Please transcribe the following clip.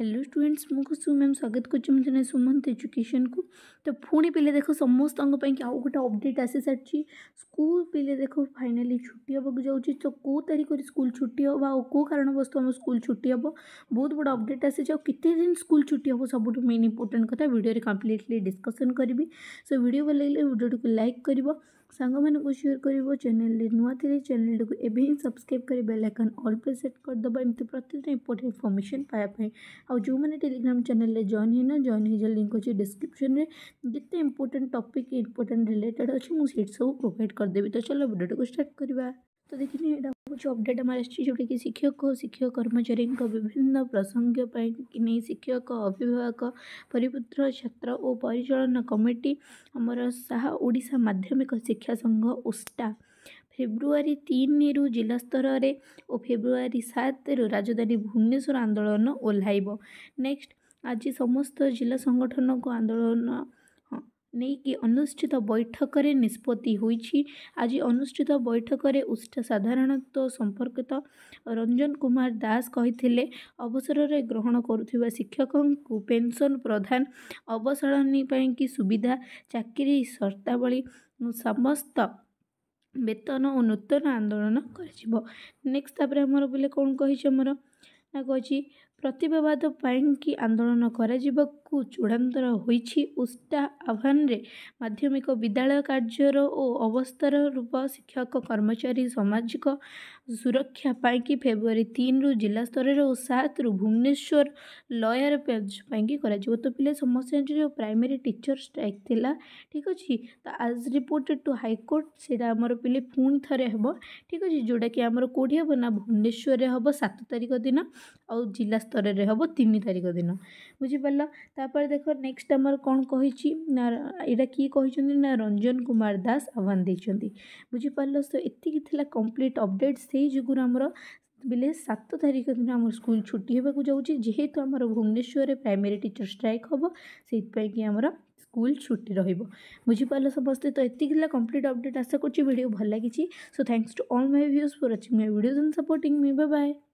Hello students मुझु ma'am स्वागत कर Sumant education को तो पुणी पिले देख समस्त आउ गोटे अपडेट आसी सारी स्कूल पिले देख फाइनाली छुट्टी हाँ जाऊँच तो कौ तारीख स्कूल छुट्टी हाँ आ कौ कारणवश आम स्कूल छुट्टी हाँ बहुत बड़ा अपडेट आसी कितने दिन स्कूल छुट्टी हाँ सब मेन इंपोर्टाट कथा भिडियो कम्प्लीटली डिस्कसन करी सो भिड भल लगे भिडियो लाइक कर सांग मैं सेयर कर चैनल नुआ थी चैनल टी एवं सब्सक्राइब कर बेलैकन अल्पे सेट करदे एमती प्रतिदिन इंपोर्ट इनफर्मेशन पाया आज जो मैंने टेलीग्राम चैनल रे जॉइन है ना जॉइन हो लिंक अच्छे डिस्क्रिप्शन में जिते इंपोर्टेंट टपिक इंपोर्टां रिलेटेड अच्छे मुझे सब प्रोभाइड करदेवी तो चलो भिडियो स्टार्ट करवा ତ ଦେଖିନି ଏଇଟା ହେଉଛି ଅପଡ଼େଟ୍ ଆମର ଆସିଛି ଯେଉଁଟାକି ଶିକ୍ଷକ ଓ ଶିକ୍ଷକ କର୍ମଚାରୀଙ୍କ ବିଭିନ୍ନ ପ୍ରସଙ୍ଗ ପାଇଁକି ନେଇ ଶିକ୍ଷକ ଅଭିଭାବକ ପରିପୁତ୍ର ଛାତ୍ର ଓ ପରିଚାଳନା କମିଟି ଆମର ସାହା ଓଡ଼ିଶା ମାଧ୍ୟମିକ ଶିକ୍ଷା ସଂଘ ଓଷ୍ଟା ଫେବୃଆରୀ ତିନିରୁ ଜିଲ୍ଲା ସ୍ତରରେ ଓ ଫେବୃଆରୀ ସାତରୁ ରାଜଧାନୀ ଭୁବନେଶ୍ୱର ଆନ୍ଦୋଳନ ଓହ୍ଲାଇବ ନେକ୍ସଟ ଆଜି ସମସ୍ତ ଜିଲ୍ଲା ସଂଗଠନକୁ ଆନ୍ଦୋଳନ ନେଇକି ଅନୁଷ୍ଠିତ ବୈଠକରେ ନିଷ୍ପତ୍ତି ହୋଇଛି। ଆଜି ଅନୁଷ୍ଠିତ ବୈଠକରେ ଉଷ୍ଟ୍ରା ସାଧାରଣତଃ ସମ୍ପର୍କିତ ରଞ୍ଜନ କୁମାର ଦାସ କହିଥିଲେ, ଅବସରରେ ଗ୍ରହଣ କରୁଥିବା ଶିକ୍ଷକଙ୍କୁ ପେନ୍ସନ୍ ପ୍ରଧାନ ଅବସରଣୀ ପାଇଁ କି ସୁବିଧା, ଚାକିରି ସର୍ତ୍ତାବଳୀ, ସମସ୍ତ ବେତନ ଓ ନୂତନ ଆନ୍ଦୋଳନ କରାଯିବ। ନେକ୍ସଟ ତାପରେ ଆମର ବୋଲେ କ'ଣ କହିଛି ଆମର ନା କହିଛି ପ୍ରତିବାବାଦ ପାଇଁ କି ଆନ୍ଦୋଳନ କରାଯିବ। କୁ ଚୂଡ଼ାନ୍ତର ହୋଇଛି। ଉଷ୍ଟା ଆହ୍ୱାନରେ ମାଧ୍ୟମିକ ବିଦ୍ୟାଳୟ କାର୍ଯ୍ୟର ଓ ଅବସ୍ଥାର ରୂପ ଶିକ୍ଷକ କର୍ମଚାରୀ ସାମାଜିକ ସୁରକ୍ଷା ପାଇଁକି ଫେବୃଆରୀ ତିନିରୁ ଜିଲ୍ଲା ସ୍ତରରେ ଓ ସାତରୁ ଭୁବନେଶ୍ୱର ଲୟର ପେଜ୍ ପାଇଁକି କରାଯିବ। ତ ପିଲା ସମସ୍ୟା ଯେଉଁ ପ୍ରାଇମେରୀ ଟିଚର୍ ଷ୍ଟ୍ରାଇକ୍ ଥିଲା ଠିକ୍ ଅଛି ତ ଆଜ୍ ରିପୋର୍ଟେଡ଼୍ ଟୁ ହାଇକୋର୍ଟ ସେଇଟା ଆମର ପିଲେ ପୁଣି ଥରେ ହେବ ଠିକ୍ ଅଛି ଯେଉଁଟାକି ଆମର କେଉଁଠି ହେବ ନା ଭୁବନେଶ୍ୱରରେ ହେବ ସାତ ତାରିଖ ଦିନ ଆଉ ଜିଲ୍ଲା ସ୍ତରରେ ହେବ ତିନି ତାରିଖ ଦିନ ବୁଝିପାରିଲ ତାପରେ ଦେଖ ନେକ୍ସଟ ଆମର କ'ଣ କହିଛି ନା ଏଇଟା କିଏ କହିଛନ୍ତି ନା ରଞ୍ଜନ କୁମାର ଦାସ ଆହ୍ୱାନ ଦେଇଛନ୍ତି ବୁଝିପାରିଲ ସୋ ଏତିକି ଥିଲା କମ୍ପ୍ଲିଟ୍ ଅପଡ଼େଟ୍ ସେଇ ଯୋଗୁଁ ଆମର ବେଲେ ସାତ ତାରିଖ ଦିନ ଆମ ସ୍କୁଲ ଛୁଟି ହେବାକୁ ଯାଉଛି ଯେହେତୁ ଆମର ଭୁବନେଶ୍ୱରରେ ପ୍ରାଇମେରୀ ଟିଚର ଷ୍ଟ୍ରାଇକ୍ ହେବ ସେଇଥିପାଇଁ କି ଆମର ସ୍କୁଲ ଛୁଟି ରହିବ ବୁଝିପାରିଲ ସମସ୍ତେ ତ ଏତିକି ଥିଲା କମ୍ପ୍ଲିଟ୍ ଅପଡ଼େଟ୍ ଆଶା କରୁଛି ଭିଡ଼ିଓ ଭଲ ଲାଗିଛି so thanks to all my viewers for watching my videos and supporting me bye